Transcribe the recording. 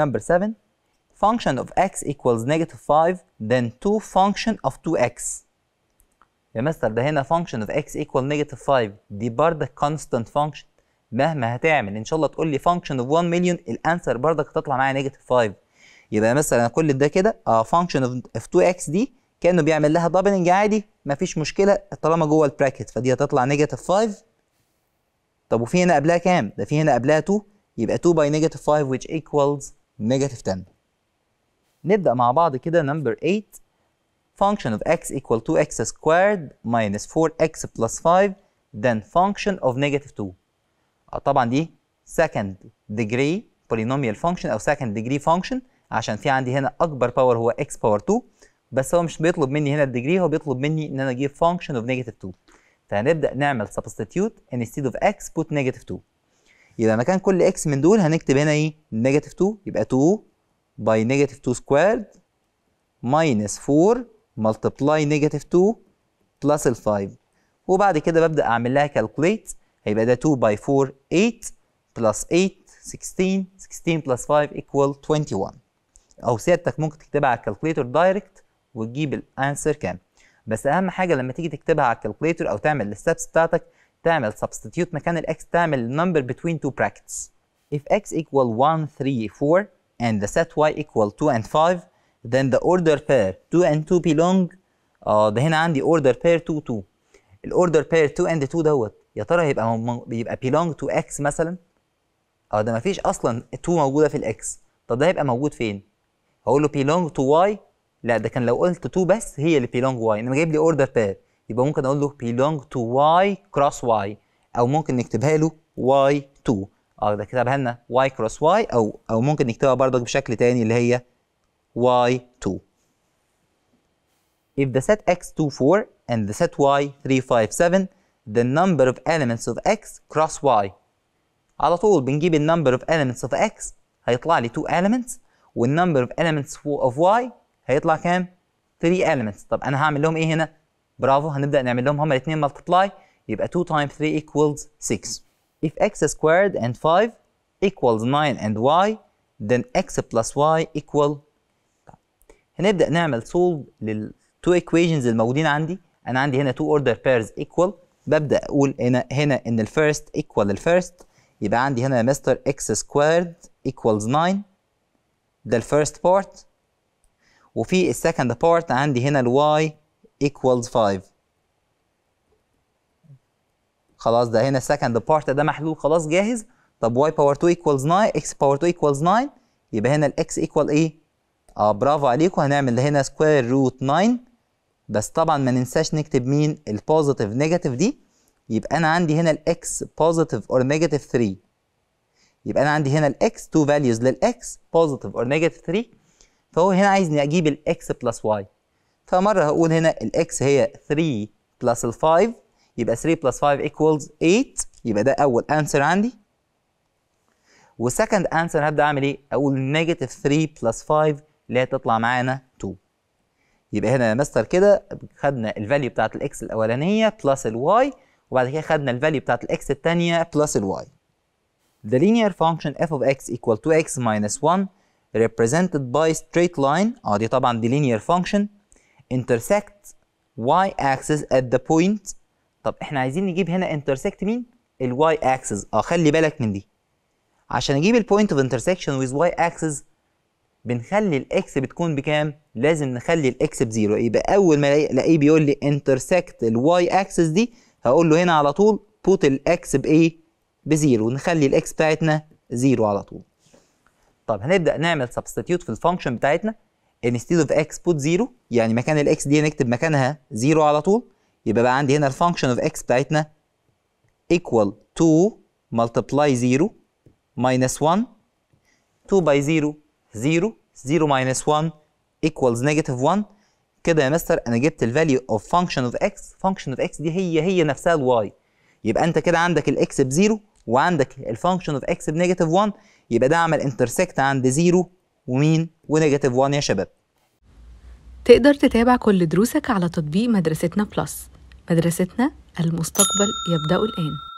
Number 7 function of x equals negative 5 then 2 function of 2x يا مستر ده هنا function of x equals negative 5 دي برضك constant function مهما هتعمل ان شاء الله تقول لي function of 1 million الانسر برضك هتطلع معايا negative 5 يبقى مثلا كل ده كده اه function of 2x دي كانه بيعمل لها دبلنج عادي مفيش مشكله طالما جوه البراكت فدي هتطلع نيجاتيف 5 طب وفي هنا قبلها كام؟ ده في هنا قبلها 2 يبقى 2 by negative 5 which equals نيجاتيف 10 نبدأ مع بعض كده نمبر 8 function of x equal to x squared minus 4x plus 5 then function of negative 2 طبعا دي second degree polynomial function او second degree function عشان في عندي هنا اكبر باور هو x باور 2 بس هو مش بيطلب مني هنا degree هو بيطلب مني ان انا اجيب function of negative 2 فهنبدا نعمل substitute instead of x put negative 2 يبقى مكان كل اكس من دول هنكتب هنا ايه نيجاتيف 2 يبقى 2 باي نيجاتيف 2 سكويرد ماينس 4 ملتبلاي نيجاتيف 2 بلس ال 5 وبعد كده ببدا اعمل لها كالكوليت هيبقى ده 2 باي 4 8 بلس 8 16 16 بلس 5 ايكوال 21 او سيادتك ممكن تكتبها على الكالكوليتر دايركت وتجيب الانسر كام بس اهم حاجه لما تيجي تكتبها على الكالكوليتر او تعمل الستبس بتاعتك تعمل substitute مكان ال x تعمل number between two brackets if x equal 1 3 4 and the set y equal 2 and 5 then the order pair 2 and 2 belong اه ده هنا عندي order pair 2 2 الاوردر pair 2 and 2 دوت يا ترى هيبقى بيبقى belong to x مثلا اه ده مفيش اصلا 2 موجوده في ال x. طب ده هيبقى موجود فين هقول له belong to y لا ده كان لو قلت 2 بس هي اللي belong y انما جايب لي order pair يبقى ممكن اقول له belong to y cross y او ممكن نكتبها له y2 اه ده كتبها لنا y cross y او او ممكن نكتبها برضك بشكل تاني اللي هي y2 if the set x 2 4 and the set y 3 5 7 the number of elements of x cross y على طول بنجيب ال number of elements of x هيطلع لي 2 elements وال number of elements of y هيطلع كام 3 elements طب انا هعمل لهم ايه هنا برافو هنبدا نعمل لهم هما الاثنين ملتبلاي يبقى 2 تايم 3 equals 6 if x squared and 5 equals 9 and y then x plus y equal هنبدا نعمل solve لل two equations الموجودين عندي انا عندي هنا two order pairs equal ببدا اقول هنا هنا ان الفيرست ايكوال الفيرست يبقى عندي هنا يا مستر اكس سكويرد ايكوالز 9 ده الفيرست بارت وفي السكند بارت عندي هنا الواي equals 5 خلاص ده هنا second part ده محلول خلاص جاهز طب y power 2 equals 9 x power 2 equals 9 يبقى هنا ال x equal ايه؟ اه برافو عليكم هنعمل هنا square root 9 بس طبعا ما ننساش نكتب مين ال positive negative دي يبقى انا عندي هنا ال x positive or negative 3 يبقى انا عندي هنا ال x two values لل x positive or negative 3 فهو هنا عايزني اجيب ال x بلس y فمره هقول هنا الاكس هي 3 بلس الـ 5 يبقى 3 بلس 5 ايكوالز 8 يبقى ده اول انسر عندي والسكند انسر هبدا اعمل ايه؟ اقول نيجاتيف 3 بلس 5 اللي هي تطلع معانا 2 يبقى هنا يا مستر كده خدنا الفاليو بتاعت الاكس الاولانيه بلس الواي وبعد كده خدنا الفاليو بتاعت الاكس التانية بلس الواي The linear function f of x equal to x minus 1 represented by straight line اه دي طبعا دي linear function intersect y axis at the point طب احنا عايزين نجيب هنا intersect مين؟ y axis اه خلي بالك من دي عشان اجيب point of intersection with y axis بنخلي x بتكون بكام؟ لازم نخلي x بزيرو يبقى اول ما الاقيه بيقول لي intersect y axis دي هقول له هنا على طول put x بايه؟ بزيرو نخلي x بتاعتنا زيرو على طول. طب هنبدا نعمل سبستيتيوت في الفانكشن بتاعتنا انستيد اوف اكس بوت 0 يعني مكان الاكس دي نكتب مكانها 0 على طول يبقى بقى عندي هنا الفانكشن اوف اكس بتاعتنا equal to multiply 0 minus 1 2 by 0 0 0 minus 1 equals negative 1 كده يا مستر انا جبت الفاليو اوف فانكشن اوف اكس فانكشن اوف اكس دي هي هي نفسها الواي يبقى انت كده عندك الاكس بزيرو وعندك الفانكشن اوف اكس بنيجاتيف 1 يبقى ده عمل انترسكت عند 0 ومين ونيجاتيف 1 يا شباب تقدر تتابع كل دروسك على تطبيق مدرستنا بلس مدرستنا المستقبل يبدأ الآن